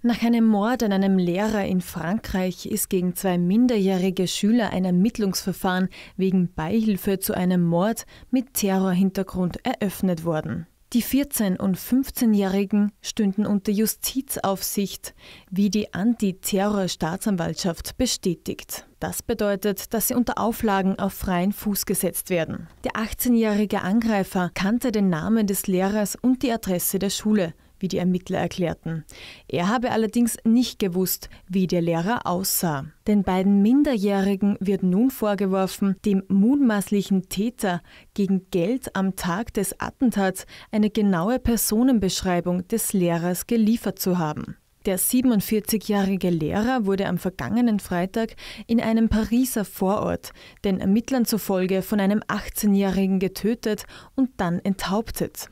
Nach einem Mord an einem Lehrer in Frankreich ist gegen zwei minderjährige Schüler ein Ermittlungsverfahren wegen Beihilfe zu einem Mord mit Terrorhintergrund eröffnet worden. Die 14- und 15-Jährigen stünden unter Justizaufsicht, wie die Antiterror-Staatsanwaltschaft bestätigt. Das bedeutet, dass sie unter Auflagen auf freien Fuß gesetzt werden. Der 18-jährige Angreifer kannte den Namen des Lehrers und die Adresse der Schule, wie die Ermittler erklärten. Er habe allerdings nicht gewusst, wie der Lehrer aussah. Den beiden Minderjährigen wird nun vorgeworfen, dem mutmaßlichen Täter gegen Geld am Tag des Attentats eine genaue Personenbeschreibung des Lehrers geliefert zu haben. Der 47-jährige Lehrer wurde am vergangenen Freitag in einem Pariser Vorort, den Ermittlern zufolge von einem 18-Jährigen getötet und dann enthauptet.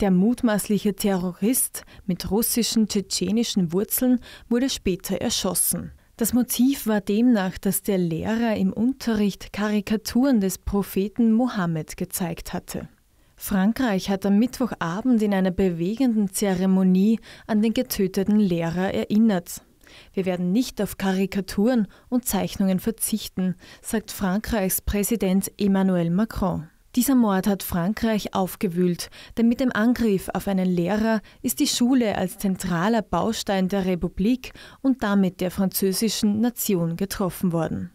Der mutmaßliche Terrorist mit russischen tschetschenischen Wurzeln wurde später erschossen. Das Motiv war demnach, dass der Lehrer im Unterricht Karikaturen des Propheten Mohammed gezeigt hatte. Frankreich hat am Mittwochabend in einer bewegenden Zeremonie an den getöteten Lehrer erinnert. Wir werden nicht auf Karikaturen und Zeichnungen verzichten, sagt Frankreichs Präsident Emmanuel Macron. Dieser Mord hat Frankreich aufgewühlt, denn mit dem Angriff auf einen Lehrer ist die Schule als zentraler Baustein der Republik und damit der französischen Nation getroffen worden.